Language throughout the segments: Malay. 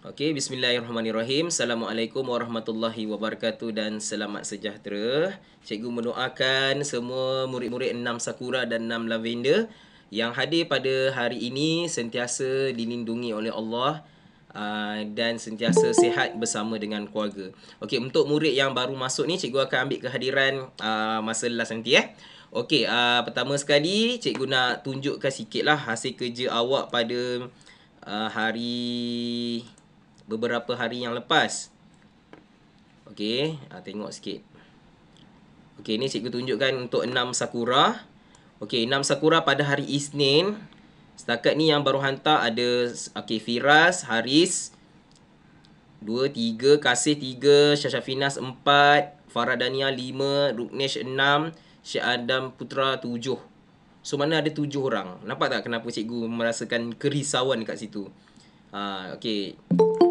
Okey, bismillahirrahmanirrahim. Assalamualaikum warahmatullahi wabarakatuh dan selamat sejahtera. Cikgu mendoakan semua murid-murid 6 Sakura dan 6 Lavender yang hadir pada hari ini sentiasa dilindungi oleh Allah dan sentiasa sihat bersama dengan keluarga. Okey, untuk murid yang baru masuk ni, cikgu akan ambil kehadiran masa last nanti eh. Okey, pertama sekali cikgu nak tunjukkan sikit lah hasil kerja awak pada uh, hari beberapa hari yang lepas. Okey, ah, tengok sikit. Okey, ni cikgu tunjukkan untuk 6 sakura. Okey, 6 sakura pada hari Isnin. Setakat ni yang baru hantar ada okey Firas, Haris 2 3, Kasih 3, Syashafinas 4, Faradania Dania 5, Ruknesh 6, Syed Adam Putra 7. So mana ada tujuh orang. Nampak tak kenapa cikgu merasakan kerisauan kat situ? Ha, okay.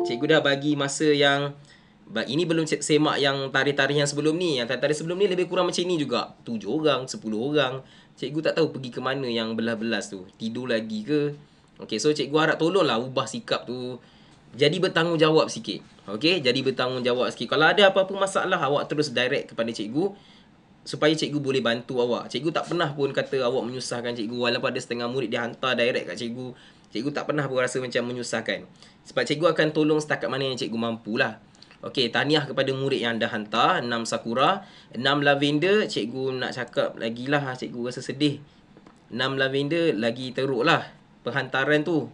Cikgu dah bagi masa yang ini belum semak yang tarikh-tarikh yang sebelum ni. Yang tarikh-tarikh sebelum ni lebih kurang macam ni juga. 7 orang, 10 orang. Cikgu tak tahu pergi ke mana yang belas-belas tu. Tidur lagi ke? Okay, so cikgu harap tolonglah ubah sikap tu. Jadi bertanggungjawab sikit. Okay, jadi bertanggungjawab sikit. Kalau ada apa-apa masalah, awak terus direct kepada cikgu. Supaya cikgu boleh bantu awak. Cikgu tak pernah pun kata awak menyusahkan cikgu. Walaupun ada setengah murid dia hantar direct kat cikgu. Cikgu tak pernah pun rasa macam menyusahkan. Sebab cikgu akan tolong setakat mana yang cikgu mampu lah. Okey, tahniah kepada murid yang anda hantar. 6 sakura, 6 lavender. Cikgu nak cakap lagi lah. Cikgu rasa sedih. 6 lavender lagi teruk lah. Perhantaran tu.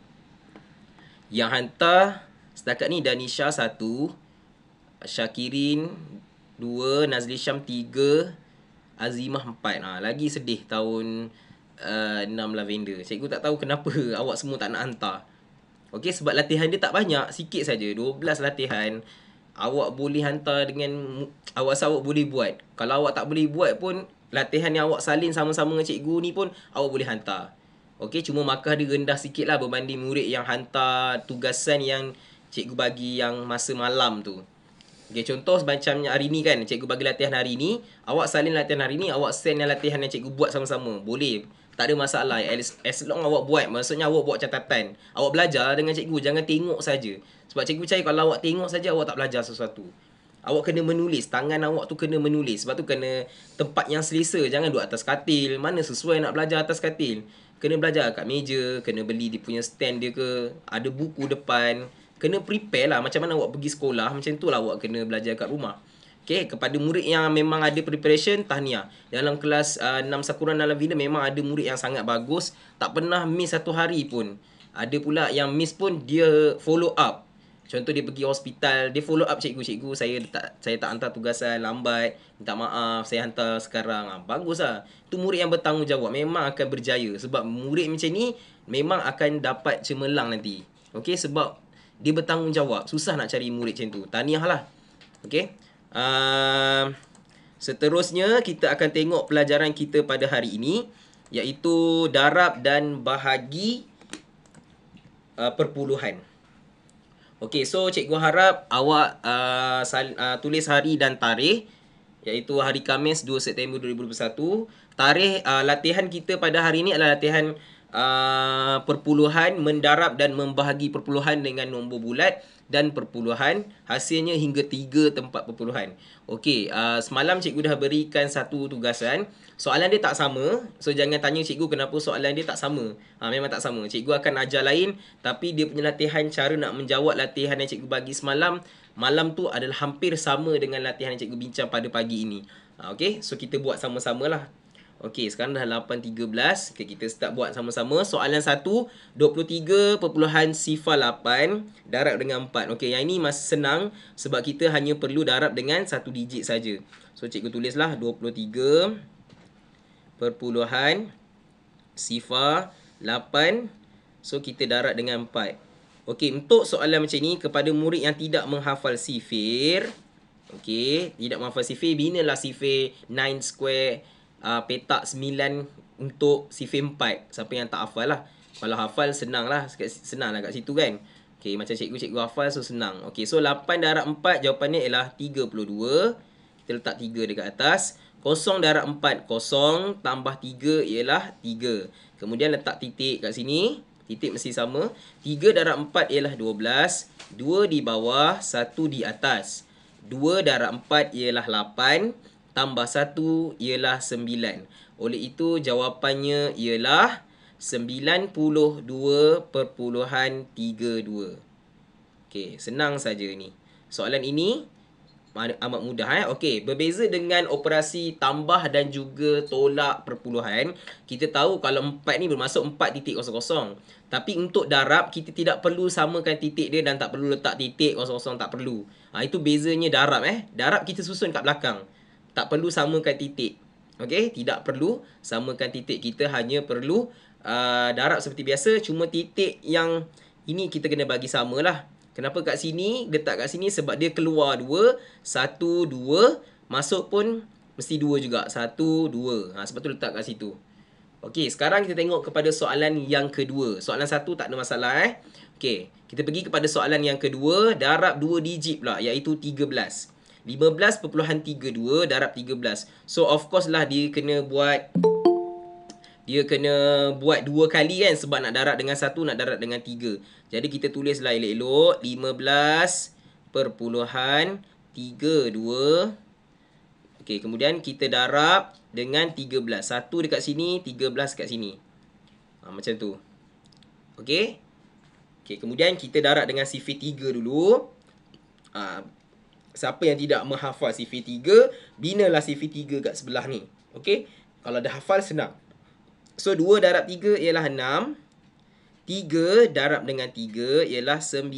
Yang hantar setakat ni Danisha 1. Syakirin 2. Nazli Syam 3. Azimah 4. Ha, lagi sedih tahun uh, lavender. Cikgu tak tahu kenapa awak semua tak nak hantar. Okey sebab latihan dia tak banyak, sikit saja 12 latihan awak boleh hantar dengan awak sawak boleh buat. Kalau awak tak boleh buat pun latihan yang awak salin sama-sama dengan cikgu ni pun awak boleh hantar. Okey cuma markah dia rendah sikit lah berbanding murid yang hantar tugasan yang cikgu bagi yang masa malam tu. Okey contoh macam hari ni kan cikgu bagi latihan hari ni, awak salin latihan hari ni, awak send yang latihan yang cikgu buat sama-sama. Boleh tak ada masalah as, as long awak buat maksudnya awak buat catatan awak belajar dengan cikgu jangan tengok saja sebab cikgu percaya kalau awak tengok saja awak tak belajar sesuatu awak kena menulis tangan awak tu kena menulis sebab tu kena tempat yang selesa jangan duduk atas katil mana sesuai nak belajar atas katil kena belajar kat meja kena beli dia punya stand dia ke ada buku depan kena prepare lah macam mana awak pergi sekolah macam tu lah awak kena belajar kat rumah Okay, kepada murid yang memang ada preparation, tahniah. Dalam kelas uh, 6 Sakura dalam Vida memang ada murid yang sangat bagus. Tak pernah miss satu hari pun. Ada pula yang miss pun dia follow up. Contoh dia pergi hospital, dia follow up cikgu-cikgu. Saya tak, saya tak hantar tugasan lambat. Minta maaf, saya hantar sekarang. Ha, bagus lah. Itu murid yang bertanggungjawab. Memang akan berjaya. Sebab murid macam ni memang akan dapat cemerlang nanti. Okay, sebab dia bertanggungjawab. Susah nak cari murid macam tu. Tahniah lah. Okay seterusnya kita akan tengok pelajaran kita pada hari ini iaitu darab dan bahagi uh, perpuluhan. Okey, so cikgu harap awak uh, sal, uh, tulis hari dan tarikh iaitu hari Khamis 2 September 2021. Tarikh uh, latihan kita pada hari ini adalah latihan uh, perpuluhan mendarab dan membahagi perpuluhan dengan nombor bulat dan perpuluhan hasilnya hingga tiga tempat perpuluhan. Okey, uh, semalam cikgu dah berikan satu tugasan. Soalan dia tak sama. So jangan tanya cikgu kenapa soalan dia tak sama. Ha, memang tak sama. Cikgu akan ajar lain tapi dia punya latihan cara nak menjawab latihan yang cikgu bagi semalam malam tu adalah hampir sama dengan latihan yang cikgu bincang pada pagi ini. Ha, Okey, so kita buat sama sama lah. Okey, sekarang dah 8.13. Okay, kita start buat sama-sama. Soalan 1, 23.08 darab dengan 4. Okey, yang ini masih senang sebab kita hanya perlu darab dengan satu digit saja. So, cikgu tulislah 23 perpuluhan sifar 23.08. So, kita darab dengan 4. Okey, untuk soalan macam ni kepada murid yang tidak menghafal sifir. Okey, tidak menghafal sifir, binalah sifir 9 square uh, petak 9 untuk sifir 4 siapa yang tak hafal lah kalau hafal senang lah senang lah kat situ kan Okay, macam cikgu-cikgu hafal so senang Okay, so 8 darab 4 jawapannya ialah 32 Kita letak 3 dekat atas 0 darab 4, 0 tambah 3 ialah 3 Kemudian letak titik kat sini Titik mesti sama 3 darab 4 ialah 12 2 di bawah, 1 di atas 2 darab 4 ialah 8 tambah 1 ialah 9. Oleh itu, jawapannya ialah 92.32. Okey, senang saja ini. Soalan ini amat mudah eh. Okey, berbeza dengan operasi tambah dan juga tolak perpuluhan, kita tahu kalau 4 ni bermasuk bermaksud kosong. Tapi untuk darab, kita tidak perlu samakan titik dia dan tak perlu letak titik kosong tak perlu. Ha, itu bezanya darab eh. Darab kita susun kat belakang tak perlu samakan titik. Okey, tidak perlu samakan titik. Kita hanya perlu uh, darab seperti biasa. Cuma titik yang ini kita kena bagi samalah. Kenapa kat sini, letak kat sini sebab dia keluar dua. Satu, dua. Masuk pun mesti dua juga. Satu, dua. Ha, sebab tu letak kat situ. Okey, sekarang kita tengok kepada soalan yang kedua. Soalan satu tak ada masalah eh. Okey, kita pergi kepada soalan yang kedua. Darab dua digit pula iaitu 13. 15.32 darab 13. So of course lah dia kena buat dia kena buat dua kali kan sebab nak darab dengan satu, nak darab dengan tiga. Jadi kita tulis lah elok-elok 15.32. Okey, kemudian kita darab dengan 13. Satu dekat sini, 13 dekat sini. Ha, macam tu. Okey? Okey, kemudian kita darab dengan sifir tiga dulu. ha, siapa yang tidak menghafal CV3, binalah CV3 kat sebelah ni. Okey? Kalau dah hafal senang. So 2 darab 3 ialah 6. 3 darab dengan 3 ialah 9.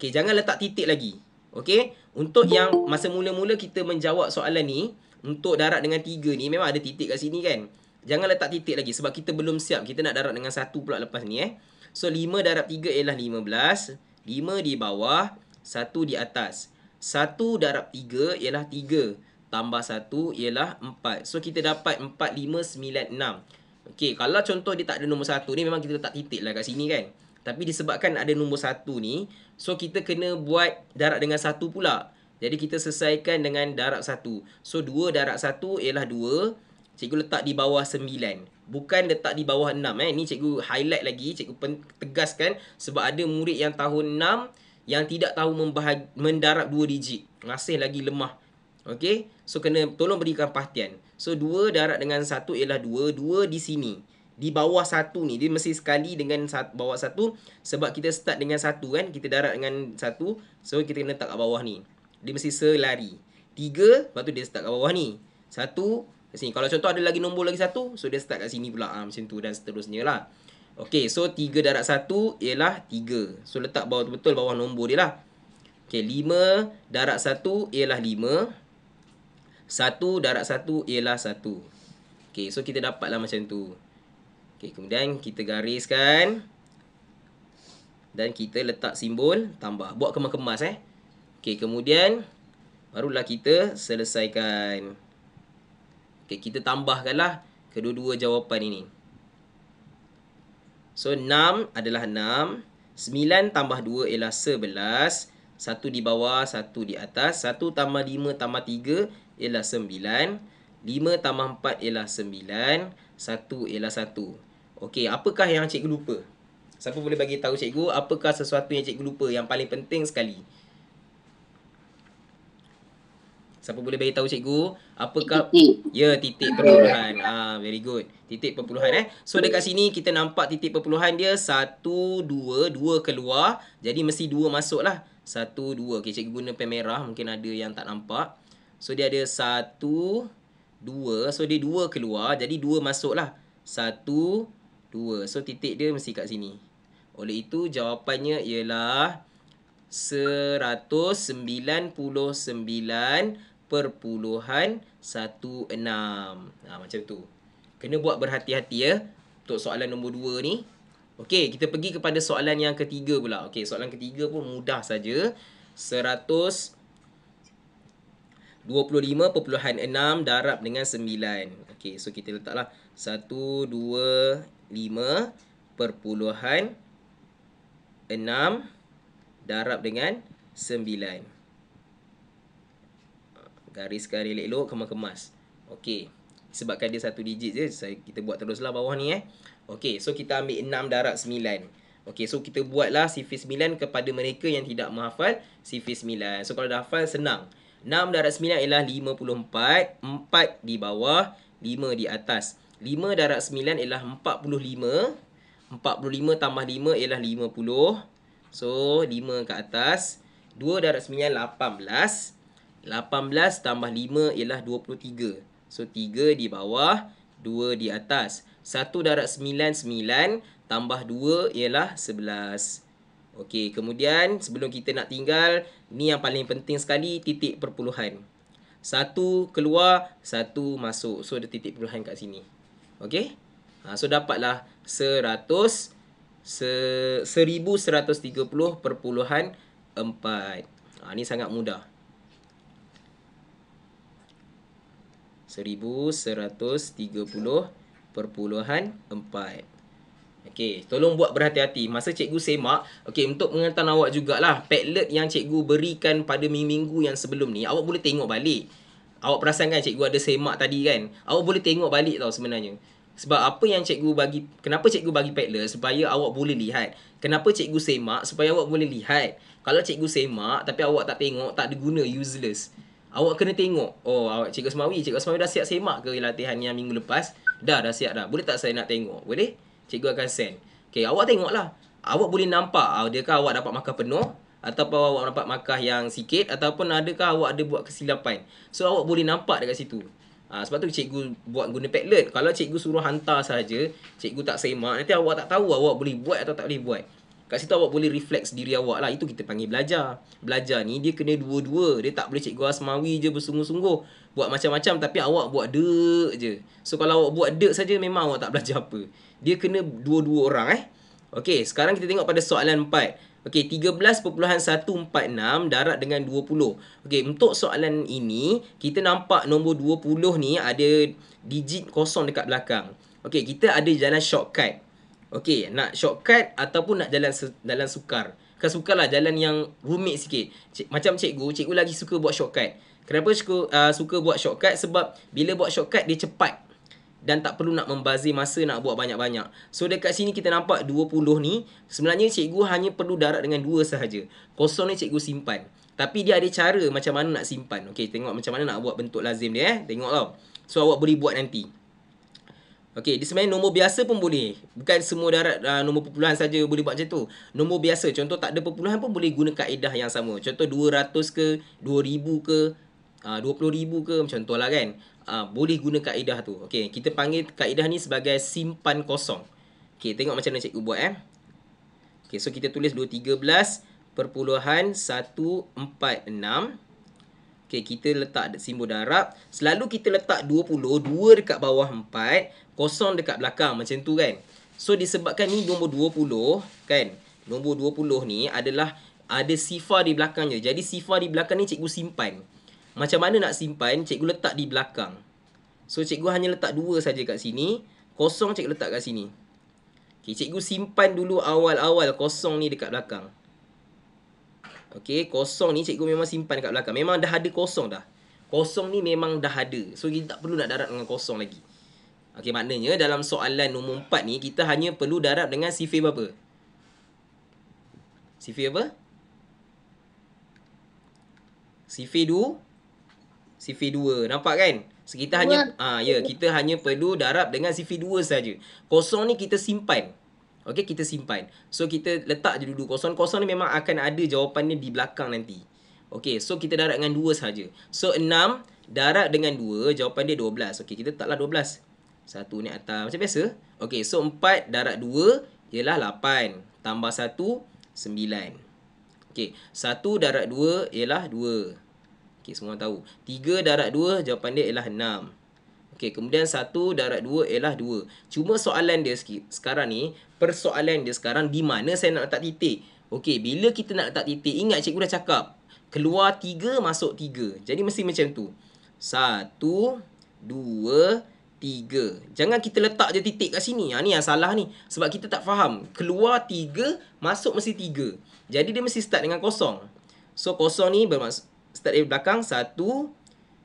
Okey, jangan letak titik lagi. Okey? Untuk yang masa mula-mula kita menjawab soalan ni, untuk darab dengan 3 ni memang ada titik kat sini kan? Jangan letak titik lagi sebab kita belum siap. Kita nak darab dengan 1 pula lepas ni eh. So 5 darab 3 ialah 15. 5 di bawah, 1 di atas. Satu darab tiga ialah tiga. Tambah satu ialah empat. So, kita dapat empat, lima, sembilan, enam. Okey, kalau contoh dia tak ada nombor satu ni, memang kita letak titik lah kat sini kan. Tapi disebabkan ada nombor satu ni, so kita kena buat darab dengan satu pula. Jadi, kita selesaikan dengan darab satu. So, dua darab satu ialah dua. Cikgu letak di bawah sembilan. Bukan letak di bawah enam. Eh. Ni cikgu highlight lagi, cikgu tegaskan sebab ada murid yang tahun enam, yang tidak tahu membahag- mendarat dua digit. Masih lagi lemah. Okey? So, kena tolong berikan perhatian. So, dua darat dengan satu ialah dua. Dua di sini. Di bawah satu ni. Dia mesti sekali dengan satu, bawah satu. Sebab kita start dengan satu kan. Kita darat dengan satu. So, kita kena letak kat bawah ni. Dia mesti selari. Tiga, lepas tu dia start kat bawah ni. Satu, kat sini. Kalau contoh ada lagi nombor lagi satu, so dia start kat sini pula. Ha, macam tu dan seterusnya lah. Okey, so 3 darab 1 ialah 3. So letak bawah betul bawah nombor dia lah. Okey, 5 darab 1 ialah 5. 1 darab 1 ialah 1. Okey, so kita dapatlah macam tu. Okey, kemudian kita gariskan. Dan kita letak simbol tambah. Buat kemas-kemas eh. Okey, kemudian barulah kita selesaikan. Okey, kita tambahkanlah kedua-dua jawapan ini. So 6 adalah 6 9 tambah 2 ialah 11 1 di bawah, 1 di atas 1 tambah 5 tambah 3 ialah 9 5 tambah 4 ialah 9 1 ialah 1 Okey, apakah yang cikgu lupa? Siapa boleh bagi tahu cikgu apakah sesuatu yang cikgu lupa yang paling penting sekali? Siapa boleh bagi tahu cikgu? Apakah titik. ya titik perpuluhan? Ah, very good. Titik perpuluhan eh. So dekat sini kita nampak titik perpuluhan dia 1 2 2 keluar. Jadi mesti 2 masuklah. 1 2. Okey, cikgu guna pen merah mungkin ada yang tak nampak. So dia ada 1 2. So dia 2 keluar, jadi 2 masuklah. 1 dua. So titik dia mesti kat sini. Oleh itu jawapannya ialah 199 Perpuluhan 0.16 ha, Macam tu Kena buat berhati-hati ya Untuk soalan nombor 2 ni Okey, kita pergi kepada soalan yang ketiga pula Okey, soalan ketiga pun mudah saja 125.6 darab dengan 9 Okey, so kita letaklah 125.6 darab dengan 9 garis ke arah elok-elok kemas-kemas. Okey. Sebabkan dia satu digit je, saya, kita buat teruslah bawah ni eh. okay so kita ambil enam darab sembilan, okay so kita buatlah sifir sembilan kepada mereka yang tidak menghafal sifir sembilan, So, kalau dah hafal, senang. enam darab sembilan ialah lima puluh empat empat di bawah, lima di atas. lima darab sembilan ialah empat empat puluh lima puluh lima tambah lima ialah lima puluh So, lima ke atas. dua darab sembilan lapan belas 18 tambah 5 ialah 23. So 3 di bawah, 2 di atas. 1 darat 9, 9 tambah 2 ialah 11. Okey, kemudian sebelum kita nak tinggal, ni yang paling penting sekali, titik perpuluhan. satu keluar, satu masuk. So ada titik perpuluhan kat sini. Okey? Ha, so dapatlah seratus se 1130.4. Ah ha, ni sangat mudah. seribu seratus tiga puluh perpuluhan empat. Okey, tolong buat berhati-hati Masa cikgu semak Okey, untuk mengatakan awak jugalah Padlet yang cikgu berikan pada minggu-minggu yang sebelum ni Awak boleh tengok balik Awak perasan kan cikgu ada semak tadi kan Awak boleh tengok balik tau sebenarnya sebab apa yang cikgu bagi Kenapa cikgu bagi padlet Supaya awak boleh lihat Kenapa cikgu semak Supaya awak boleh lihat Kalau cikgu semak Tapi awak tak tengok Tak ada guna Useless Awak kena tengok Oh awak Cikgu Semawi Cikgu Semawi dah siap semak ke latihan yang minggu lepas Dah dah siap dah Boleh tak saya nak tengok Boleh Cikgu akan send Okay awak tengoklah. Awak boleh nampak ah, Adakah awak dapat makan penuh Ataupun awak dapat makan yang sikit Ataupun adakah awak ada buat kesilapan So awak boleh nampak dekat situ ha, Sebab tu cikgu buat guna padlet Kalau cikgu suruh hantar saja, Cikgu tak semak Nanti awak tak tahu awak boleh buat atau tak boleh buat Kat situ awak boleh refleks diri awak lah. Itu kita panggil belajar. Belajar ni dia kena dua-dua. Dia tak boleh cikgu asmawi je bersungguh-sungguh. Buat macam-macam tapi awak buat dek je. So kalau awak buat dek saja memang awak tak belajar apa. Dia kena dua-dua orang eh. Okay, sekarang kita tengok pada soalan 4. Okey, 13.146 darat dengan 20. Okey, untuk soalan ini, kita nampak nombor 20 ni ada digit kosong dekat belakang. Okey, kita ada jalan shortcut. Okay, nak shortcut ataupun nak jalan jalan sukar. Bukan sukar lah, jalan yang rumit sikit. Cik, macam cikgu, cikgu lagi suka buat shortcut. Kenapa cikgu uh, suka buat shortcut? Sebab bila buat shortcut, dia cepat. Dan tak perlu nak membazir masa nak buat banyak-banyak. So, dekat sini kita nampak 20 ni. Sebenarnya cikgu hanya perlu darat dengan 2 sahaja. Kosong ni cikgu simpan. Tapi dia ada cara macam mana nak simpan. Okay, tengok macam mana nak buat bentuk lazim dia eh. Tengok tau. So, awak boleh buat Nanti. Okey, di sebenarnya nombor biasa pun boleh. Bukan semua darat uh, nombor perpuluhan saja boleh buat macam tu. Nombor biasa, contoh tak ada perpuluhan pun boleh guna kaedah yang sama. Contoh 200 ke, 2000 ke, uh, 20000 ke macam tu lah kan. Uh, boleh guna kaedah tu. Okey, kita panggil kaedah ni sebagai simpan kosong. Okey, tengok macam mana cikgu buat eh. Okey, so kita tulis 213 perpuluhan 146 Okay, kita letak simbol darab. Selalu kita letak 20, 2 dekat bawah 4, kosong dekat belakang macam tu kan. So, disebabkan ni nombor 20 kan. Nombor 20 ni adalah ada sifar di belakangnya. Jadi, sifar di belakang ni cikgu simpan. Macam mana nak simpan, cikgu letak di belakang. So, cikgu hanya letak 2 saja kat sini. Kosong cikgu letak kat sini. Okay, cikgu simpan dulu awal-awal kosong ni dekat belakang. Okey, kosong ni cikgu memang simpan dekat belakang. Memang dah ada kosong dah. Kosong ni memang dah ada. So kita tak perlu nak darab dengan kosong lagi. Okey, maknanya dalam soalan nombor 4 ni kita hanya perlu darab dengan sifir berapa? Sifir apa? Sifir 2. Sifir 2. Nampak kan? So, kita hanya ah ya, yeah, kita hanya perlu darab dengan sifir 2 saja. Kosong ni kita simpan. Okay kita simpan. So, kita letak je dulu. Kosong-kosong ni memang akan ada jawapannya di belakang nanti. Okay, so kita darat dengan 2 saja. So, 6 darat dengan 2, jawapan dia 12. Okay kita letaklah 12. Satu ni atas. Macam biasa. Okay, so 4 darat 2 ialah 8. Tambah 1, 9. Okay, 1 darat 2 ialah 2. Okay semua tahu. 3 darat 2, jawapan dia ialah 6. Okey, kemudian satu darat dua ialah dua. Cuma soalan dia sikit sekarang ni, persoalan dia sekarang di mana saya nak letak titik? Okey, bila kita nak letak titik, ingat cikgu dah cakap. Keluar tiga masuk tiga Jadi mesti macam tu. satu dua tiga. Jangan kita letak je titik kat sini. Ha, ni yang salah ni. Sebab kita tak faham. Keluar tiga masuk mesti tiga Jadi dia mesti start dengan kosong. So kosong ni bermaksud start dari belakang. satu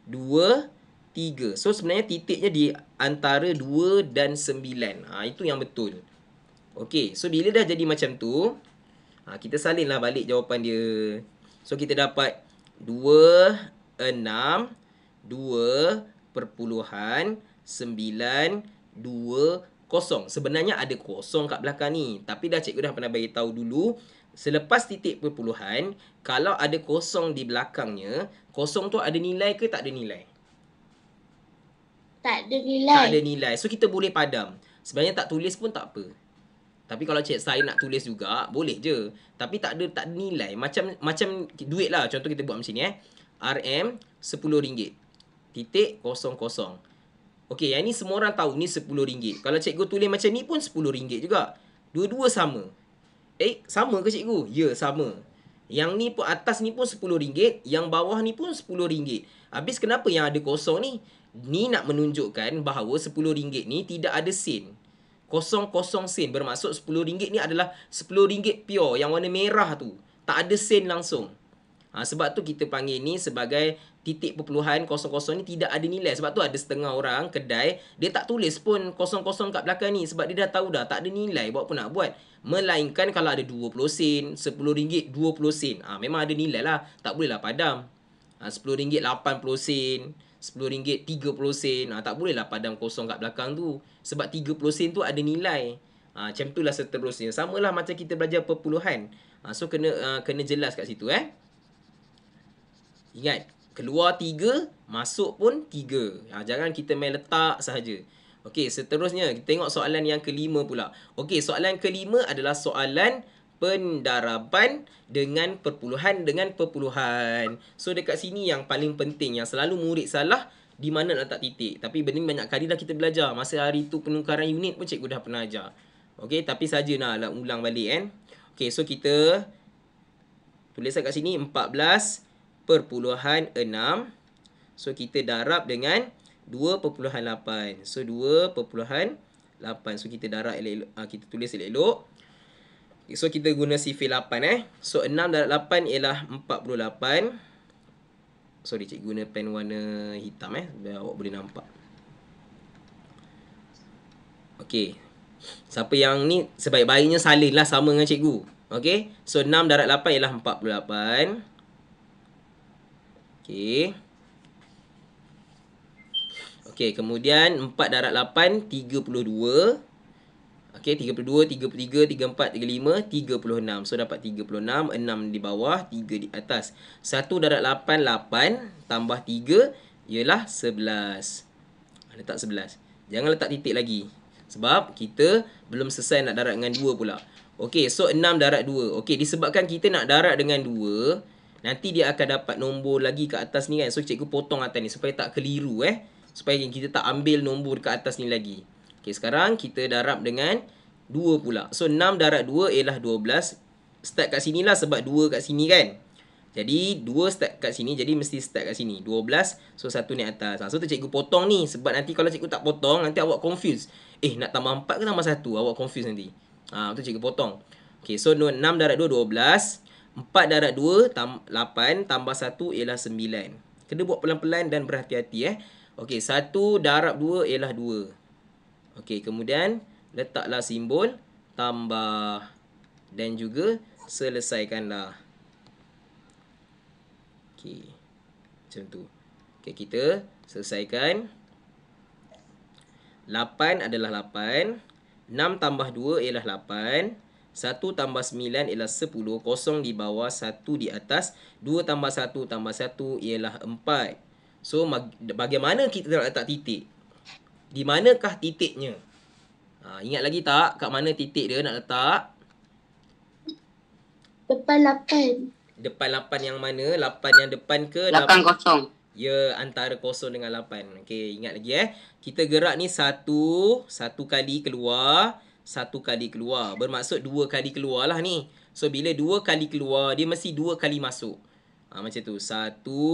dua. 3 tiga. So sebenarnya titiknya di antara dua dan sembilan. Ha, itu yang betul. Okey, so bila dah jadi macam tu, ha, kita salinlah balik jawapan dia. So kita dapat dua, enam, dua, perpuluhan, sembilan, dua, kosong. Sebenarnya ada kosong kat belakang ni. Tapi dah cikgu dah pernah bagi tahu dulu, selepas titik perpuluhan, kalau ada kosong di belakangnya, kosong tu ada nilai ke tak ada nilai? tak ada nilai. Tak ada nilai. So kita boleh padam. Sebenarnya tak tulis pun tak apa. Tapi kalau cik saya nak tulis juga, boleh je. Tapi tak ada tak ada nilai. Macam macam duit lah. Contoh kita buat macam ni eh. RM RM10. Titik kosong kosong. Okey, yang ni semua orang tahu ni RM10. Kalau cikgu tulis macam ni pun RM10 juga. Dua-dua sama. Eh, sama ke cikgu? Ya, sama. Yang ni pun atas ni pun RM10, yang bawah ni pun RM10. Habis kenapa yang ada kosong ni? ni nak menunjukkan bahawa RM10 ni tidak ada sen. Kosong-kosong sen. Bermaksud RM10 ni adalah RM10 pure yang warna merah tu. Tak ada sen langsung. Ha, sebab tu kita panggil ni sebagai titik perpuluhan kosong-kosong ni tidak ada nilai. Sebab tu ada setengah orang kedai, dia tak tulis pun kosong-kosong kat belakang ni. Sebab dia dah tahu dah tak ada nilai buat pun nak buat. Melainkan kalau ada 20 sen, RM10, 20 sen. Ha, memang ada nilai lah. Tak bolehlah padam. RM10, ha, 80 sen. RM10.30 sen ha, Tak bolehlah padam kosong kat belakang tu Sebab 30 sen tu ada nilai ha, Macam tu lah seterusnya Sama lah macam kita belajar perpuluhan ha, So kena uh, kena jelas kat situ eh Ingat Keluar 3 Masuk pun 3 ha, Jangan kita main letak sahaja Okey seterusnya Kita tengok soalan yang kelima pula Okey soalan kelima adalah soalan Soalan pendaraban dengan perpuluhan dengan perpuluhan. So dekat sini yang paling penting yang selalu murid salah di mana nak letak titik. Tapi benda ni banyak kali dah kita belajar. Masa hari tu penukaran unit pun cikgu dah pernah ajar. Okey, tapi saja nak lah, ulang balik kan. Okey, so kita tulis kat sini 14 perpuluhan 14.6. So kita darab dengan 2.8. So 2.8. So kita darab elok-elok. Ah, kita tulis elok-elok. So kita guna sifir 8 eh. So 6 darat 8 ialah 48. Sorry cik guna pen warna hitam eh. Biar awak boleh nampak. Okay. Siapa yang ni sebaik-baiknya salin lah sama dengan cikgu. Okay. So 6 darat 8 ialah 48. Okay. Okay kemudian 4 darat 8 32. Okey, 32, 33, 34, 35, 36. So, dapat 36. 6 di bawah, 3 di atas. 1 darat 8, 8. Tambah 3, ialah 11. Ah, letak 11. Jangan letak titik lagi. Sebab kita belum selesai nak darat dengan 2 pula. Okey, so 6 darat 2. Okey, disebabkan kita nak darat dengan 2, nanti dia akan dapat nombor lagi ke atas ni kan. So, cikgu potong atas ni supaya tak keliru eh. Supaya kita tak ambil nombor ke atas ni lagi. Okey, sekarang kita darab dengan dua pula. So 6 darat 2 ialah 12. Start kat sini lah sebab 2 kat sini kan. Jadi 2 start kat sini. Jadi mesti start kat sini. 12. So satu ni atas. Ha, so tu cikgu potong ni. Sebab nanti kalau cikgu tak potong. Nanti awak confuse. Eh nak tambah 4 ke tambah 1? Awak confuse nanti. Ha, tu cikgu potong. Okay so 6 darat 2 12. 4 darat 2 tam 8. Tambah 1 ialah 9. Kena buat pelan-pelan dan berhati-hati eh. Okay 1 darab 2 ialah 2. Okay Kemudian letaklah simbol tambah dan juga selesaikanlah. Okey. Macam tu. Okey, kita selesaikan 8 adalah 8, 6 tambah 2 ialah 8. 1 tambah 9 ialah 10, kosong di bawah, 1 di atas, 2 tambah 1 tambah 1 ialah 4. So, bagaimana kita nak letak titik? Di manakah titiknya? Ha, ingat lagi tak kat mana titik dia nak letak? Depan lapan. Depan lapan yang mana? Lapan yang depan ke? Lapan kosong. Ya, antara kosong dengan lapan. Okey, ingat lagi eh. Kita gerak ni satu, satu kali keluar, satu kali keluar. Bermaksud dua kali keluar lah ni. So, bila dua kali keluar, dia mesti dua kali masuk. Ha, macam tu. Satu,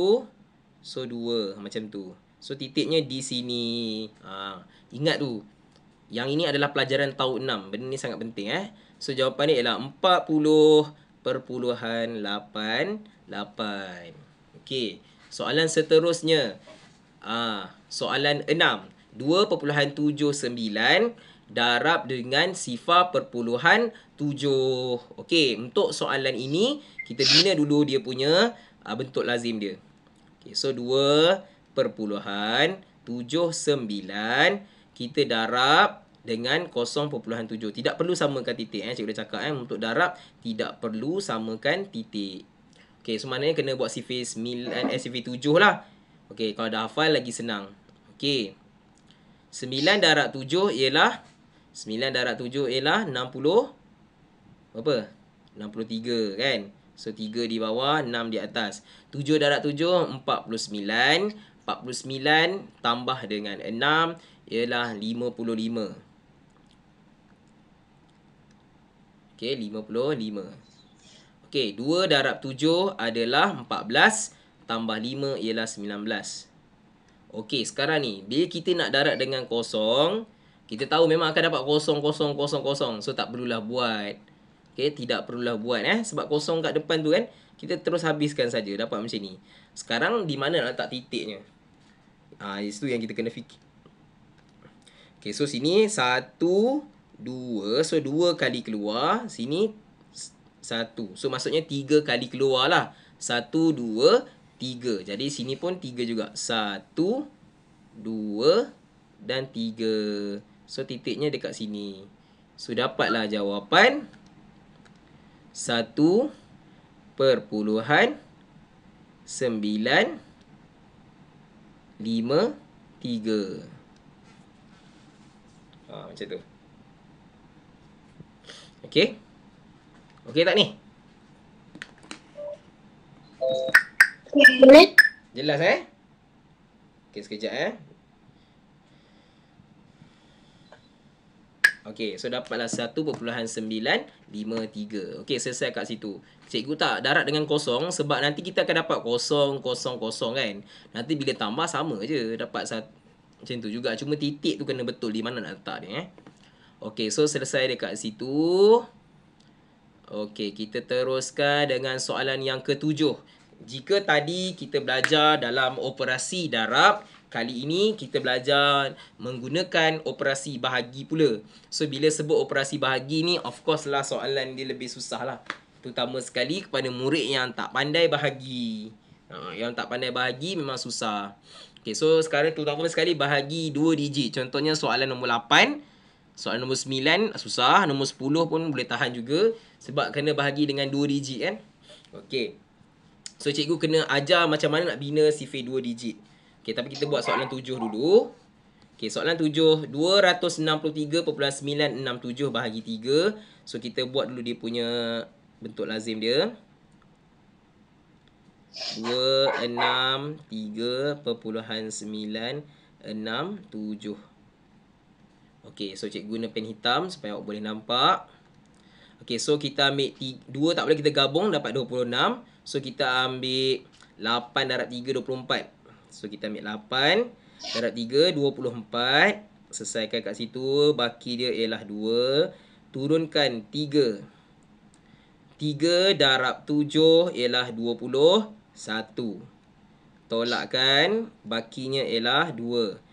so dua. Ha, macam tu. So, titiknya di sini. Ha, ingat tu. Yang ini adalah pelajaran tahun 6. Benda ni sangat penting eh. So jawapan ni ialah 40.88. Okey. Soalan seterusnya. Ah, soalan 6. 2.79 darab dengan sifar perpuluhan 7. Okey, untuk soalan ini kita bina dulu dia punya uh, bentuk lazim dia. Okey, so 2 perpuluhan 79 kita darab 0.79 dengan 0.7. Tidak perlu samakan titik eh. Cikgu dah cakap eh. Untuk darab, tidak perlu samakan titik. Okey, so maknanya kena buat CV 9 dan CV 7 lah. Okey, kalau dah hafal lagi senang. Okey. 9 darab 7 ialah 9 darab 7 ialah 60 apa? 63 kan? So 3 di bawah, 6 di atas. 7 darab 7 49. 49 tambah dengan 6 ialah 55. Okey, 55. Okey, 2 darab 7 adalah 14 tambah 5 ialah 19. Okey, sekarang ni bila kita nak darab dengan kosong, kita tahu memang akan dapat kosong kosong kosong kosong. So tak perlulah buat. Okey, tidak perlulah buat eh sebab kosong kat depan tu kan, kita terus habiskan saja dapat macam ni. Sekarang di mana nak letak titiknya? Ah, itu yang kita kena fikir. Okey, so sini 1 Dua. So, dua kali keluar. Sini, satu. So, maksudnya tiga kali keluar lah. Satu, dua, tiga. Jadi, sini pun tiga juga. Satu, dua, dan tiga. So, titiknya dekat sini. So, dapatlah jawapan. Satu perpuluhan sembilan lima tiga. Ha, macam tu. Okey. Okey tak ni? Jelas eh? Okey sekejap eh. Okey, so dapatlah 1.953. Okey, selesai kat situ. Cikgu tak darat dengan kosong sebab nanti kita akan dapat kosong, kosong, kosong kan. Nanti bila tambah sama je dapat satu. Macam tu juga. Cuma titik tu kena betul di mana nak letak ni eh. Okey, so selesai dekat situ. Okey, kita teruskan dengan soalan yang ketujuh. Jika tadi kita belajar dalam operasi darab, kali ini kita belajar menggunakan operasi bahagi pula. So, bila sebut operasi bahagi ni, of course lah soalan dia lebih susah lah. Terutama sekali kepada murid yang tak pandai bahagi. Ha, yang tak pandai bahagi memang susah. Okey, so sekarang terutama sekali bahagi dua digit. Contohnya soalan nombor lapan. Soalan nombor 9 susah, nombor 10 pun boleh tahan juga sebab kena bahagi dengan 2 digit kan. Okey. So cikgu kena ajar macam mana nak bina sifir 2 digit. Okey, tapi kita buat soalan 7 dulu. Okey, soalan 7 263.967 bahagi 3. So kita buat dulu dia punya bentuk lazim dia. 263.967 Okey, so cikgu guna pen hitam supaya awak boleh nampak. Okey, so kita ambil 2 tak boleh kita gabung dapat 26. So kita ambil 8 darab 3 24. So kita ambil 8 darab 3 24. Selesaikan kat situ, baki dia ialah 2. Turunkan 3. 3 darab 7 ialah 21. Tolakkan, bakinya ialah 2. 2.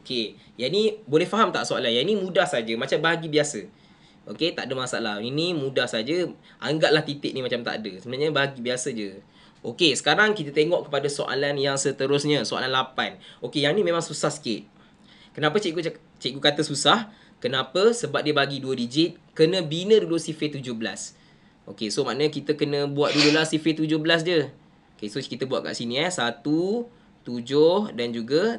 Okey. Yang ni boleh faham tak soalan? Yang ni mudah saja macam bahagi biasa. Okey, tak ada masalah. Ini mudah saja. Anggaplah titik ni macam tak ada. Sebenarnya bahagi biasa je. Okey, sekarang kita tengok kepada soalan yang seterusnya, soalan 8. Okey, yang ni memang susah sikit. Kenapa cikgu cikgu kata susah? Kenapa? Sebab dia bagi 2 digit, kena bina dulu sifir 17. Okey, so maknanya kita kena buat dulu dululah sifir 17 je. Okey, so kita buat kat sini eh. 1, 7 dan juga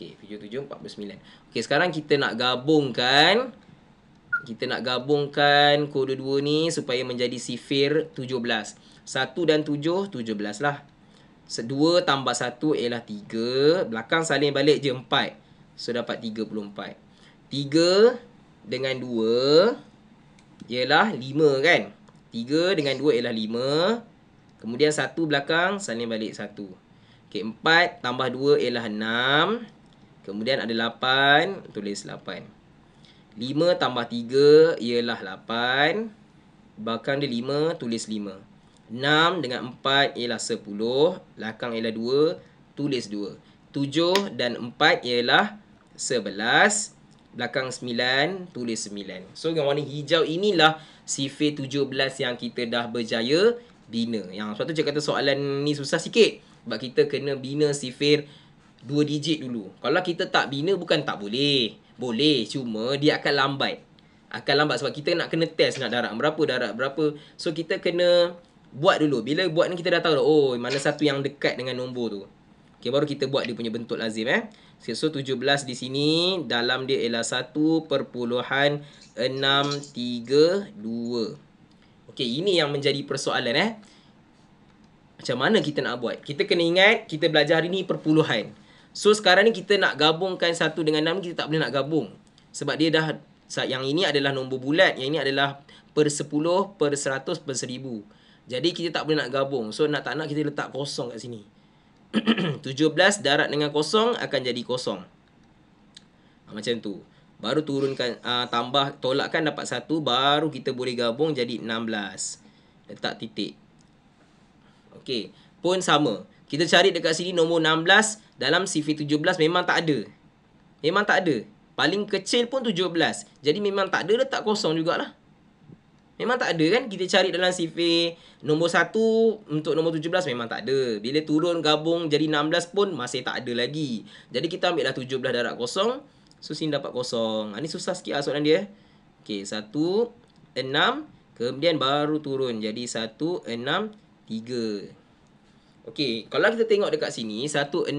Okey, tujuh empat 77 49. Okey, sekarang kita nak gabungkan kita nak gabungkan kod dua ni supaya menjadi sifir tujuh belas. Satu dan tujuh tujuh belas lah. 2 tambah satu ialah tiga. belakang saling balik je 4. So dapat empat. Tiga dengan dua ialah lima kan? Tiga dengan dua ialah lima. Kemudian satu belakang saling balik satu. Okey, 4 tambah dua ialah 6. Kemudian ada 8 Tulis 8 5 tambah 3 Ialah 8 Bakang dia 5 Tulis 5 6 dengan 4 Ialah 10 Lakang ialah 2 Tulis 2 7 dan 4 Ialah 11 Belakang 9 Tulis 9 So yang warna hijau inilah Sifir 17 yang kita dah berjaya Bina Yang sebab tu cakap kata soalan ni susah sikit Sebab kita kena bina sifir 17 dua digit dulu. Kalau kita tak bina bukan tak boleh. Boleh cuma dia akan lambat. Akan lambat sebab kita nak kena test nak darat berapa darat berapa. So kita kena buat dulu. Bila buat ni kita dah tahu oh mana satu yang dekat dengan nombor tu. Okey baru kita buat dia punya bentuk lazim eh. So, so 17 di sini dalam dia ialah 1.632. Okey ini yang menjadi persoalan eh. Macam mana kita nak buat? Kita kena ingat kita belajar hari ni perpuluhan. So sekarang ni kita nak gabungkan satu dengan enam kita tak boleh nak gabung. Sebab dia dah, yang ini adalah nombor bulat, yang ini adalah per 10, per seratus per seribu Jadi kita tak boleh nak gabung. So nak tak nak kita letak kosong kat sini. 17 darat dengan kosong akan jadi kosong. Ha, macam tu. Baru turunkan, uh, tambah, tolakkan dapat satu, baru kita boleh gabung jadi 16. Letak titik. Okey. Pun sama. Kita cari dekat sini nombor 16, dalam CV17 memang tak ada. Memang tak ada. Paling kecil pun 17. Jadi memang tak ada letak kosong jugalah. Memang tak ada kan kita cari dalam CV nombor 1 untuk nombor 17 memang tak ada. Bila turun gabung jadi 16 pun masih tak ada lagi. Jadi kita ambil lah 17 darab kosong. So sini dapat kosong. Ini ah, susah sikit lah soalan dia. Okay, 1, 6. Kemudian baru turun. Jadi 1, 6, 3. Okey, kalau kita tengok dekat sini 163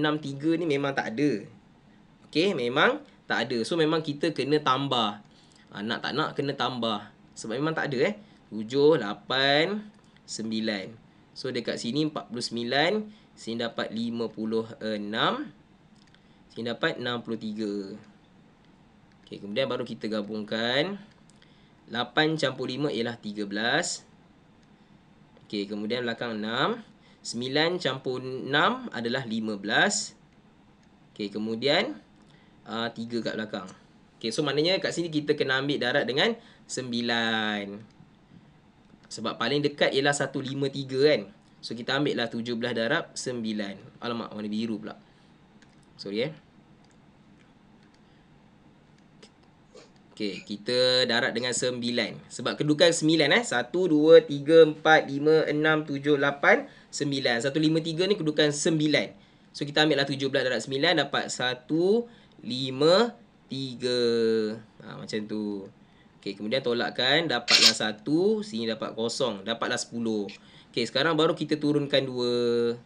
ni memang tak ada. Okey, memang tak ada. So memang kita kena tambah. Ha, nak tak nak kena tambah. Sebab memang tak ada eh. 7 8 9. So dekat sini 49, sini dapat 56. Sini dapat 63. Okey, kemudian baru kita gabungkan 8 campur 5 ialah 13. Okey, kemudian belakang 6 9 campur 6 adalah 15. Okey, kemudian uh, 3 kat belakang. Okey, so maknanya kat sini kita kena ambil darat dengan 9. Sebab paling dekat ialah 153 kan. So kita ambil lah 17 darab 9. Alamak, warna biru pula. Sorry eh. Okey, kita darab dengan 9. Sebab kedudukan 9 eh. 1 2 3 4 5 6 7 8 9. 9. 153 ni kedudukan 9. So kita ambil lah 17 darab 9 dapat 1 5 3. Ha, macam tu. okay kemudian tolakkan dapatlah 1, sini dapat kosong, dapatlah 10. okay sekarang baru kita turunkan 2.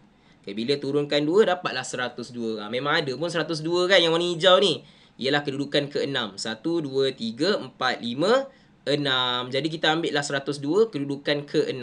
Okey, bila turunkan 2 dapatlah 102. Ha, memang ada pun 102 kan yang warna hijau ni. Ialah kedudukan ke-6. 1 2 3 4 5 6. Jadi kita ambil lah 102 kedudukan ke-6.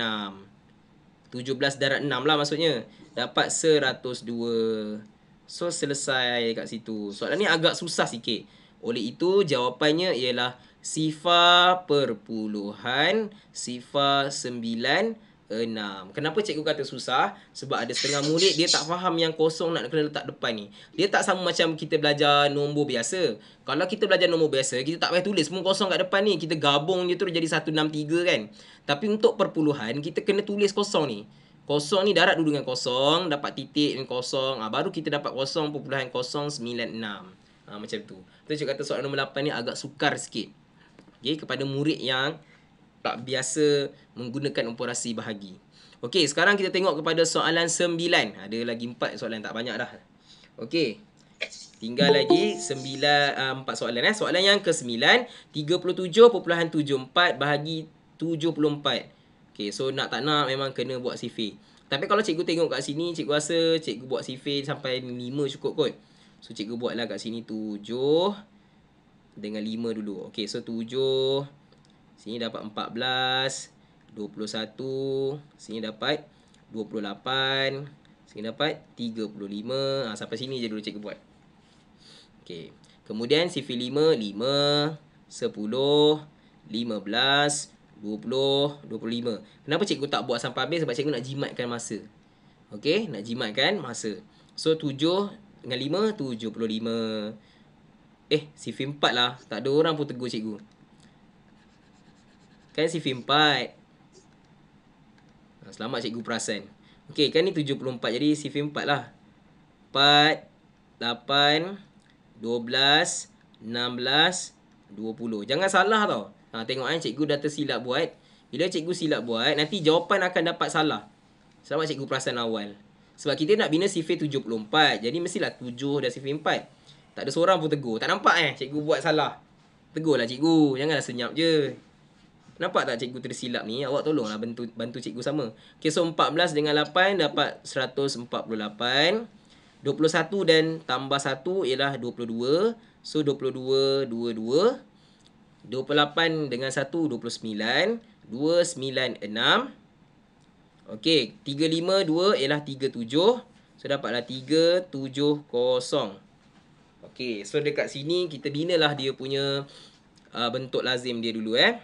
17 darat 6 lah maksudnya Dapat 102 So selesai kat situ Soalan ni agak susah sikit Oleh itu jawapannya ialah Sifar perpuluhan Sifar sembilan enam. Kenapa cikgu kata susah? Sebab ada setengah murid dia tak faham yang kosong nak kena letak depan ni. Dia tak sama macam kita belajar nombor biasa. Kalau kita belajar nombor biasa, kita tak payah tulis semua kosong kat depan ni. Kita gabung je tu jadi satu enam tiga kan. Tapi untuk perpuluhan, kita kena tulis kosong ni. Kosong ni darat dulu dengan kosong, dapat titik dengan kosong. Ha, baru kita dapat kosong perpuluhan kosong sembilan enam. Ah, macam tu. Tu cikgu kata soalan nombor lapan ni agak sukar sikit. Okay, kepada murid yang tak biasa menggunakan operasi bahagi. Okey, sekarang kita tengok kepada soalan sembilan. Ada lagi empat soalan tak banyak dah. Okey. Tinggal lagi sembilan uh, ah, 4 soalan eh. Soalan yang ke-9, 37.74 bahagi 74. Okey, so nak tak nak memang kena buat sifir. Tapi kalau cikgu tengok kat sini, cikgu rasa cikgu buat sifir sampai lima cukup kot. So cikgu buatlah kat sini tujuh dengan lima dulu. Okey, so tujuh Sini dapat 14 21 Sini dapat 28 Sini dapat 35 ha, ah, Sampai sini je dulu cikgu buat okay. Kemudian sifir 5 5 10 15 20 25 Kenapa cikgu tak buat sampai habis? Sebab cikgu nak jimatkan masa Okay, nak jimatkan masa So 7 dengan 5 75 Eh, sifir 4 lah Tak ada orang pun tegur cikgu Kan sifir 4 ah, Selamat cikgu perasan Okey kan ni 74 jadi sifir 4 lah 4 8 12 16 20 Jangan salah tau ha, Tengok kan cikgu dah tersilap buat Bila cikgu silap buat Nanti jawapan akan dapat salah Selamat cikgu perasan awal Sebab kita nak bina sifir 74 Jadi mestilah 7 dan sifir 4 Tak ada seorang pun tegur Tak nampak eh cikgu buat salah lah cikgu Janganlah senyap je Nampak tak cikgu tersilap ni? Awak tolonglah bantu bantu cikgu sama. Okey, so 14 dengan 8 dapat 148. 21 dan tambah 1 ialah 22. So 22 22. 28 dengan 1 29. 296. 6. Okey, 35 2 ialah 37. So dapatlah 370. Okey, so dekat sini kita binalah dia punya uh, bentuk lazim dia dulu eh.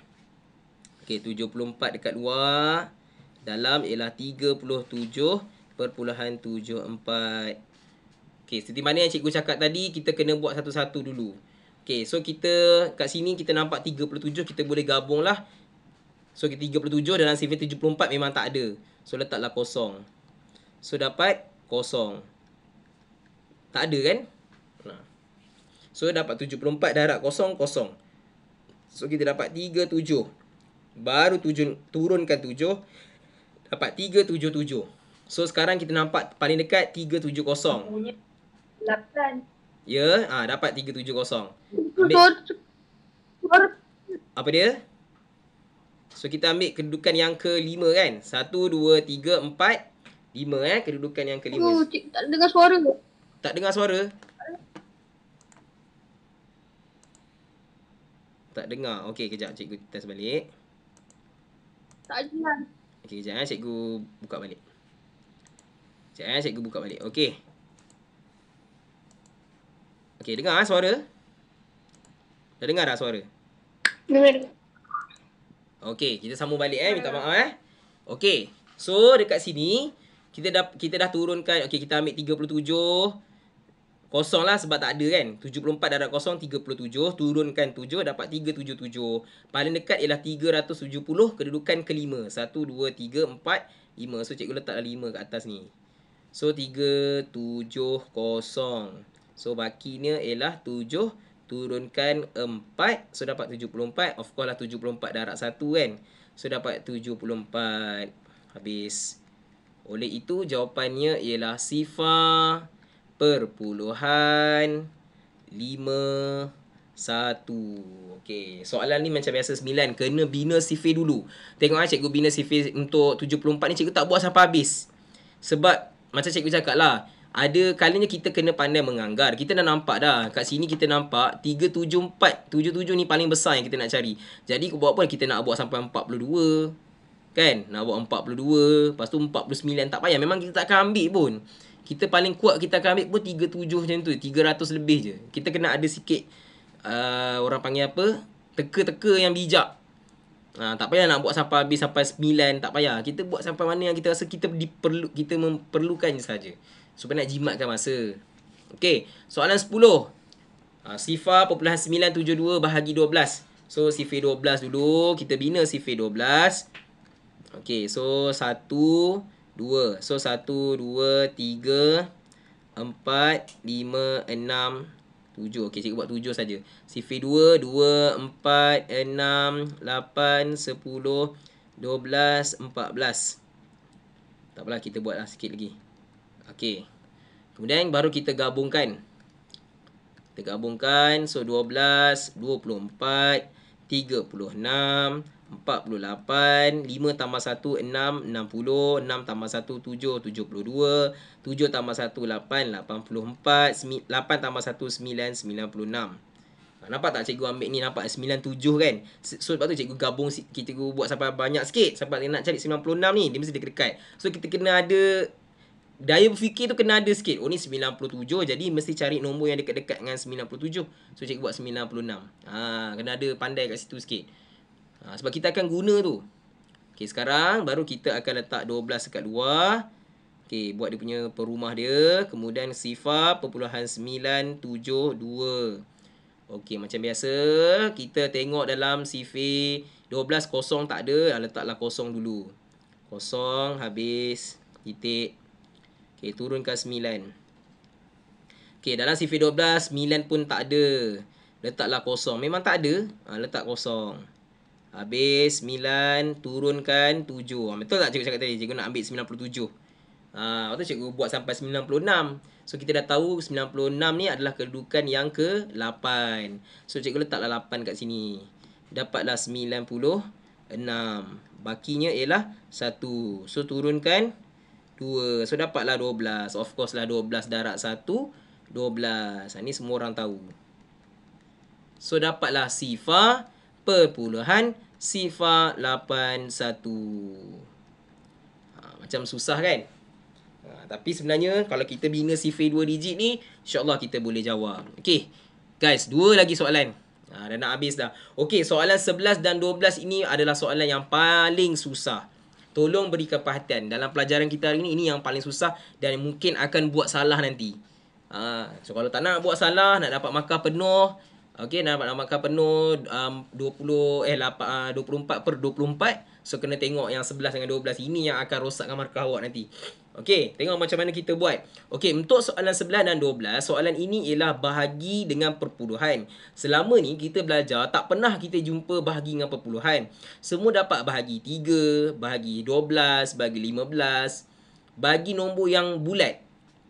Okey, 74 dekat luar. Dalam ialah 37.74. Okey, seperti mana yang cikgu cakap tadi, kita kena buat satu-satu dulu. Okey, so kita kat sini kita nampak 37, kita boleh gabung lah. So, 37 dalam sifir 74 memang tak ada. So, letaklah kosong. So, dapat kosong. Tak ada kan? So, dapat 74 darat kosong, kosong. So, kita dapat 37. Baru tujuh, turunkan tujuh Dapat tiga tujuh tujuh So sekarang kita nampak paling dekat tiga tujuh kosong Lapan Ya, ha, dapat tiga tujuh kosong Apa dia? So kita ambil kedudukan yang kelima kan Satu, dua, tiga, empat Lima eh, kedudukan yang kelima Oh, cik tak dengar suara Tak dengar suara? Tak dengar, okey kejap cikgu test balik Okay kejap eh. Cikgu buka balik. Kejap eh. Cikgu buka balik. Okay. Okay dengar eh suara. Dah dengar tak suara? Dengar. Okay, kita sambung balik eh. Minta maaf eh. Okey. So, dekat sini, kita dah kita dah turunkan. Okay kita ambil 37. Kosong lah sebab tak ada kan 74 darab kosong 37 Turunkan 7 dapat 377 Paling dekat ialah 370 Kedudukan kelima 1, 2, 3, 4, 5 So cikgu letaklah 5 kat atas ni So 370 kosong So bakinya ialah 7 Turunkan 4 So dapat 74 Of course lah 74 darab 1 kan So dapat 74 Habis Oleh itu jawapannya ialah Sifar perpuluhan 5 1 Okey, soalan ni macam biasa 9 kena bina sifir dulu. tengok Tengoklah cikgu bina sifir untuk 74 ni cikgu tak buat sampai habis. Sebab macam cikgu cakap lah ada kalanya kita kena pandai menganggar. Kita dah nampak dah. Kat sini kita nampak 3, 7, 4. 7, 7 ni paling besar yang kita nak cari. Jadi aku buat apa kita nak buat sampai 42. Kan? Nak buat 42. Lepas tu 49 tak payah. Memang kita tak akan ambil pun kita paling kuat kita akan ambil pun 37 macam tu 300 lebih je kita kena ada sikit uh, orang panggil apa teka-teka yang bijak ha, tak payah nak buat sampai habis sampai 9 tak payah kita buat sampai mana yang kita rasa kita diperlu kita memerlukan saja supaya nak jimatkan masa okey soalan 10 uh, ah, Sifa perpuluhan 972 bahagi 12 So CV 12 dulu Kita bina CV 12 Okay so 1 dua, So satu, dua, tiga, empat, lima, enam, tujuh, Okey, cikgu buat tujuh saja. Sifir empat, enam, lapan, sepuluh, dua belas, empat belas. Tak apalah kita buatlah sikit lagi. Okey. Kemudian baru kita gabungkan. Kita gabungkan. So tiga puluh enam. 48 5 tambah 1 6 60 6 tambah 1 7 72 7 tambah 1 8 84 8 tambah 1 9 96 Nampak tak cikgu ambil ni nampak 97 kan So sebab tu cikgu gabung kita buat sampai banyak sikit Sebab nak cari 96 ni dia mesti dekat dekat So kita kena ada Daya berfikir tu kena ada sikit Oh ni 97 jadi mesti cari nombor yang dekat-dekat dengan 97 So cikgu buat 96 ha, ah, Kena ada pandai kat situ sikit ha, Sebab kita akan guna tu Okay sekarang baru kita akan letak 12 dekat luar Okay buat dia punya perumah dia Kemudian sifar perpuluhan 972 Okay macam biasa Kita tengok dalam sifar 12 kosong tak ada ah, Letaklah kosong dulu Kosong habis titik Okay turunkan 9 Okey, dalam CV12, 9 pun tak ada. Letaklah kosong. Memang tak ada. Ha, letak kosong. Habis 9 turunkan 7. Ah, betul tak cikgu cakap tadi? Cikgu nak ambil 97. Ha, ah, waktu cikgu buat sampai 96 So kita dah tahu 96 ni adalah kedudukan yang ke 8 So cikgu letaklah 8 kat sini Dapatlah 96 Bakinya ialah 1 So turunkan 2 So dapatlah 12 Of course lah 12 darat 1 12 ha, Ni semua orang tahu So dapatlah sifar perpuluhan sifar 81. Ha, macam susah kan? Ha, tapi sebenarnya kalau kita bina sifar 2 digit ni, insyaAllah kita boleh jawab. Okey, guys, dua lagi soalan. Ha, dah nak habis dah. Okey, soalan 11 dan 12 ini adalah soalan yang paling susah. Tolong berikan perhatian. Dalam pelajaran kita hari ini, ini yang paling susah dan mungkin akan buat salah nanti. Ha, so, kalau tak nak buat salah, nak dapat markah penuh, Okey, nak makan penuh um, 20 eh 8, uh, 24 per 24. So kena tengok yang 11 dengan 12 ini yang akan rosakkan markah awak nanti. Okey, tengok macam mana kita buat. Okey, untuk soalan 11 dan 12, soalan ini ialah bahagi dengan perpuluhan. Selama ni kita belajar tak pernah kita jumpa bahagi dengan perpuluhan. Semua dapat bahagi 3, bahagi 12, bahagi 15, bahagi nombor yang bulat.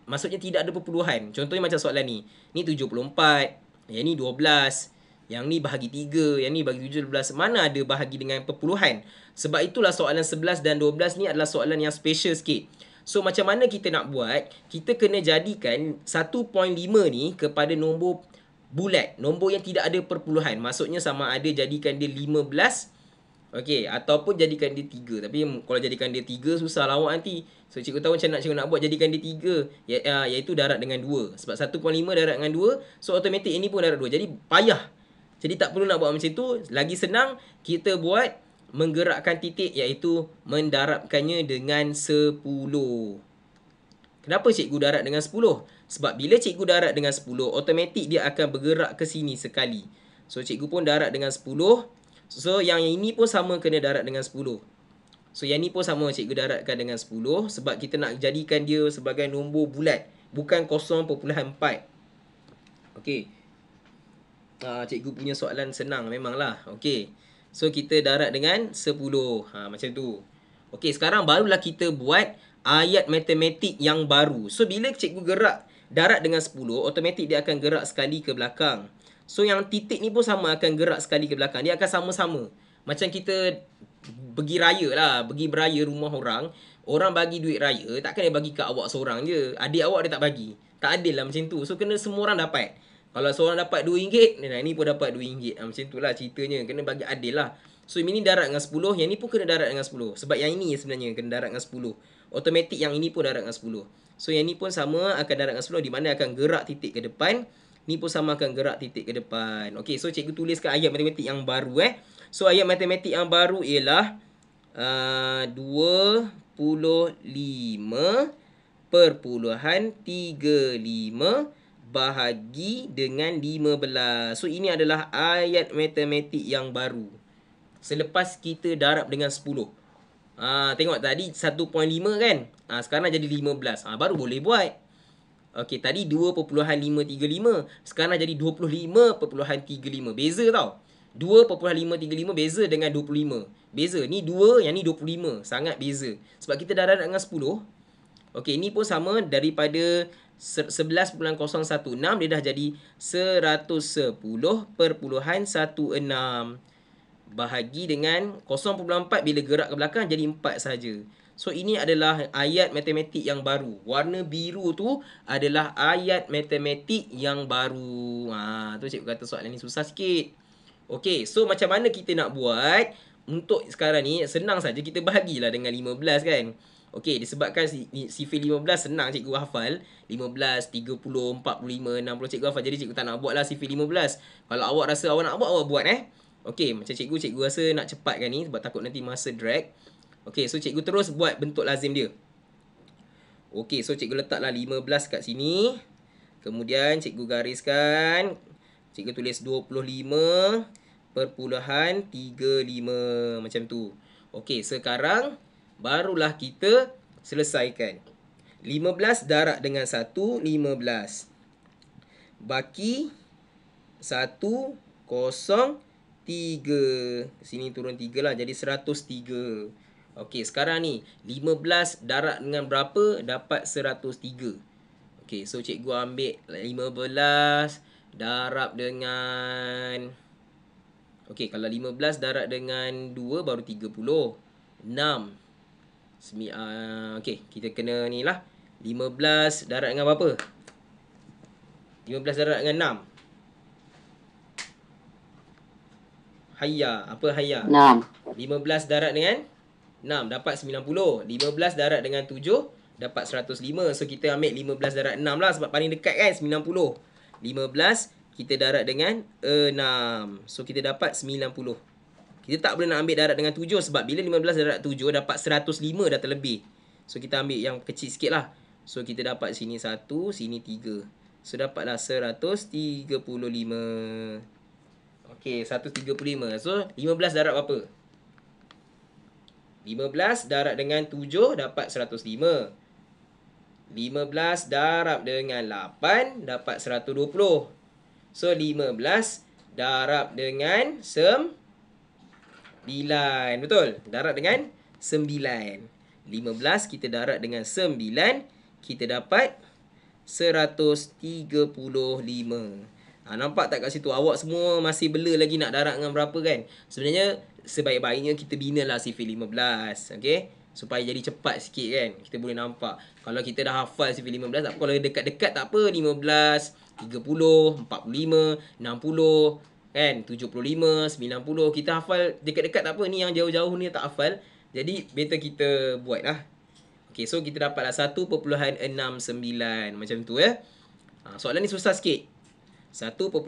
Maksudnya tidak ada perpuluhan. Contohnya macam soalan ni. Ni 74, yang ni 12 Yang ni bahagi 3 Yang ni bahagi 7 12 Mana ada bahagi dengan perpuluhan Sebab itulah soalan 11 dan 12 ni adalah soalan yang special sikit So macam mana kita nak buat Kita kena jadikan 1.5 ni kepada nombor bulat Nombor yang tidak ada perpuluhan Maksudnya sama ada jadikan dia 15 Okay, ataupun jadikan dia tiga. Tapi kalau jadikan dia tiga, susah lawak nanti. So, cikgu tahu macam nak cikgu nak buat, jadikan dia tiga. Ya, uh, iaitu darat dengan dua. Sebab 1.5 darat dengan dua. So, automatik ini pun darat dua. Jadi, payah. Jadi, tak perlu nak buat macam tu. Lagi senang, kita buat menggerakkan titik iaitu mendarabkannya dengan sepuluh. Kenapa cikgu darat dengan sepuluh? Sebab bila cikgu darat dengan sepuluh, automatik dia akan bergerak ke sini sekali. So, cikgu pun darat dengan sepuluh. So yang ini pun sama kena darat dengan 10 So yang ni pun sama cikgu daratkan dengan 10 Sebab kita nak jadikan dia sebagai nombor bulat Bukan 0.4 Okay uh, Cikgu punya soalan senang memanglah Okay So kita darat dengan 10 ha, Macam tu Okay sekarang barulah kita buat Ayat matematik yang baru So bila cikgu gerak Darat dengan 10 Otomatik dia akan gerak sekali ke belakang So yang titik ni pun sama akan gerak sekali ke belakang. Dia akan sama-sama. Macam kita pergi raya lah. Pergi beraya rumah orang. Orang bagi duit raya. Takkan dia bagi ke awak seorang je. Adik awak dia tak bagi. Tak adil lah macam tu. So kena semua orang dapat. Kalau seorang dapat RM2, nah, ni pun dapat RM2. Ha, ah, macam tu lah ceritanya. Kena bagi adil lah. So yang ini darat dengan 10. Yang ni pun kena darat dengan 10. Sebab yang ini sebenarnya kena darat dengan 10. Automatik yang ini pun darat dengan 10. So yang ni pun sama akan darat dengan 10. Di mana akan gerak titik ke depan ni pun sama samakan gerak titik ke depan. Okey, so cikgu tuliskan ayat matematik yang baru eh. So ayat matematik yang baru ialah uh, 25.35 bahagi dengan 15. So ini adalah ayat matematik yang baru. Selepas kita darab dengan 10. Uh, ah, tengok tadi 1.5 kan? Uh, sekarang jadi 15. Uh, ah, baru boleh buat. Okey, tadi 2.535. Sekarang jadi 25.35. Beza tau. 2.535 beza dengan 25. Beza. Ni 2, yang ni 25. Sangat beza. Sebab kita dah darat dengan 10. Okey, ni pun sama daripada 11.016. Dia dah jadi 110.16. Bahagi dengan 0.4 bila gerak ke belakang jadi 4 saja. So ini adalah ayat matematik yang baru. Warna biru tu adalah ayat matematik yang baru. Ha tu cikgu kata soalan ni susah sikit. okay so macam mana kita nak buat? Untuk sekarang ni senang saja kita bahagilah dengan 15 kan. okay disebabkan sifir 15 senang cikgu hafal. 15, 30, 45, 60 cikgu hafal. Jadi cikgu tak nak buatlah sifir 15. Kalau awak rasa awak nak buat awak buat eh. okay macam cikgu cikgu rasa nak cepatkan ni sebab takut nanti masa drag. Okey, so cikgu terus buat bentuk lazim dia. Okey, so cikgu letaklah 15 kat sini. Kemudian cikgu gariskan. Cikgu tulis 25.35 macam tu. Okey, sekarang barulah kita selesaikan. 15 darab dengan 1, 15. Baki 1, 0, tiga. Sini turun tiga lah. Jadi seratus tiga. Okey, sekarang ni 15 darat dengan berapa dapat 103. Okey, so cikgu ambil 15 darab dengan Okey, kalau 15 darab dengan 2 baru 30. 6. Semi uh, okey, kita kena ni lah. 15 darab dengan berapa? 15 darab dengan 6. Hayya, apa hayya? 6. 15 darab dengan 6 dapat 90 15 darat dengan 7 dapat 105 so kita ambil 15 darat 6 lah sebab paling dekat kan 90 15 kita darat dengan 6 so kita dapat 90 kita tak boleh nak ambil darat dengan 7 sebab bila 15 darat 7 dapat 105 dah terlebih so kita ambil yang kecil sikit lah so kita dapat sini 1 sini 3 so dapatlah 135 Okay, 135. So, 15 darat berapa? 15 darab dengan 7 dapat 105. 15 darab dengan 8 dapat 120. So 15 darab dengan 9. Betul? Darab dengan 9. 15 kita darab dengan 9 kita dapat 135. Ha, ah, nampak tak kat situ awak semua masih bela lagi nak darab dengan berapa kan? Sebenarnya sebaik-baiknya kita bina lah sifir 15 okay? supaya jadi cepat sikit kan kita boleh nampak kalau kita dah hafal sifir 15 tak apa. kalau dekat-dekat tak apa 15 30 45 60 kan 75 90 kita hafal dekat-dekat tak apa ni yang jauh-jauh ni tak hafal jadi better kita buat lah Okay, so kita dapatlah 1.69 Macam tu ya eh? ha, Soalan ni susah sikit 1.69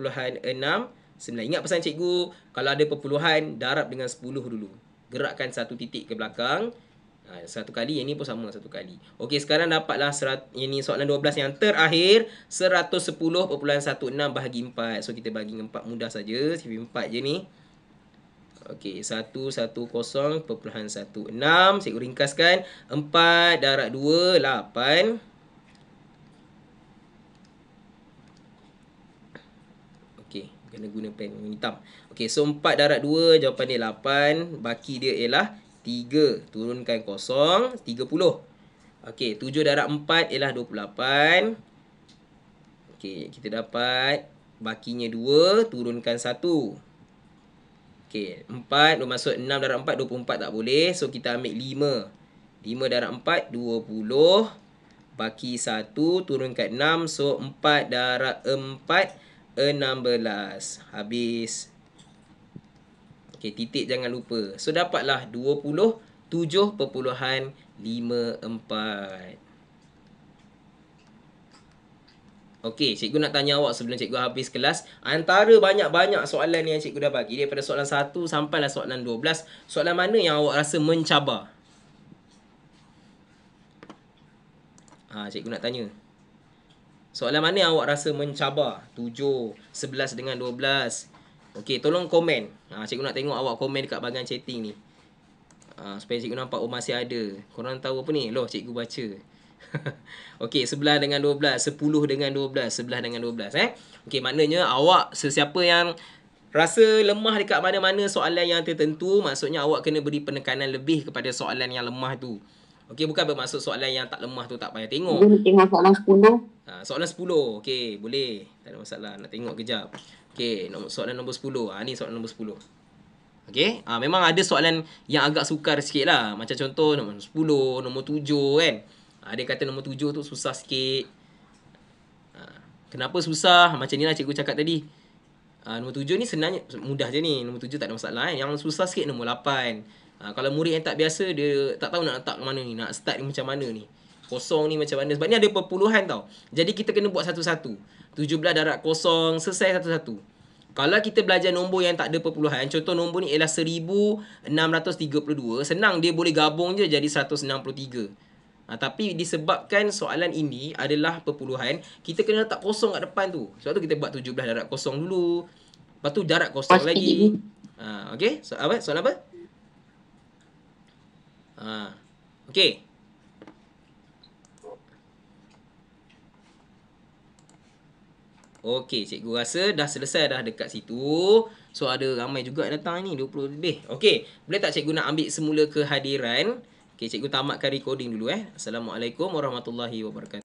Sebenarnya ingat pesan cikgu Kalau ada perpuluhan Darab dengan 10 dulu Gerakkan satu titik ke belakang ha, Satu kali Yang ni pun sama satu kali Okey sekarang dapatlah serat, Yang ni soalan 12 yang terakhir 110.16 bahagi 4 So kita bagi dengan 4 mudah saja CV 4 je ni Okey, 110.16 Cikgu ringkaskan 4 darab 2, 8 kena guna pen hitam. Okey, so 4 darat 2 jawapan dia 8, baki dia ialah 3 turunkan kosong 30. Okey, 7 darat 4 ialah 28. Okey, kita dapat bakinya 2 turunkan 1. Okey, 4 masuk 6 darat 4 24 tak boleh. So kita ambil 5. 5 darat 4 20 baki 1 turun kat 6 so 4 darat 16. Habis. Okey, titik jangan lupa. So, dapatlah 27.54. Okey, cikgu nak tanya awak sebelum cikgu habis kelas. Antara banyak-banyak soalan yang cikgu dah bagi. Daripada soalan 1 lah soalan 12. Soalan mana yang awak rasa mencabar? Ah, ha, cikgu nak tanya. Soalan mana awak rasa mencabar? 7, 11 dengan 12. Okey, tolong komen. Ha, cikgu nak tengok awak komen dekat bahagian chatting ni. Ha, supaya cikgu nampak oh masih ada. Korang tahu apa ni? Loh, cikgu baca. Okey, 11 dengan 12, 10 dengan 12, 11 dengan 12 eh. Okey, maknanya awak sesiapa yang rasa lemah dekat mana-mana soalan yang tertentu, maksudnya awak kena beri penekanan lebih kepada soalan yang lemah tu. Okey, bukan bermaksud soalan yang tak lemah tu tak payah tengok. Jadi, tengah soalan 10, Ha, soalan 10. Okey, boleh. Tak ada masalah. Nak tengok kejap. Okey, nombor soalan nombor 10. Ah ha, ni soalan nombor 10. Okey. Ah ha, memang ada soalan yang agak sukar sikit lah Macam contoh nombor 10, nombor 7 kan. Ha, ada kata nombor 7 tu susah sikit. Ha, kenapa susah? Macam ni lah cikgu cakap tadi. Ha, nombor 7 ni senang, mudah je ni. Nombor 7 tak ada masalah kan. Yang susah sikit nombor 8. Ha, kalau murid yang tak biasa dia tak tahu nak letak ke mana ni, nak start macam mana ni kosong ni macam mana. Sebab ni ada perpuluhan tau. Jadi kita kena buat satu-satu. 17 darat kosong, selesai satu-satu. Kalau kita belajar nombor yang tak ada perpuluhan, contoh nombor ni ialah 1632, senang dia boleh gabung je jadi 163. Ha, tapi disebabkan soalan ini adalah perpuluhan, kita kena letak kosong kat depan tu. Sebab tu kita buat 17 darat kosong dulu. Lepas tu darat kosong Pasti. lagi. Ha, okay, so, apa? soalan apa? Ha, okay. Okey, cikgu rasa dah selesai dah dekat situ. So ada ramai juga datang ni, 20 lebih. Okey, boleh tak cikgu nak ambil semula kehadiran? Okey, cikgu tamatkan recording dulu eh. Assalamualaikum warahmatullahi wabarakatuh.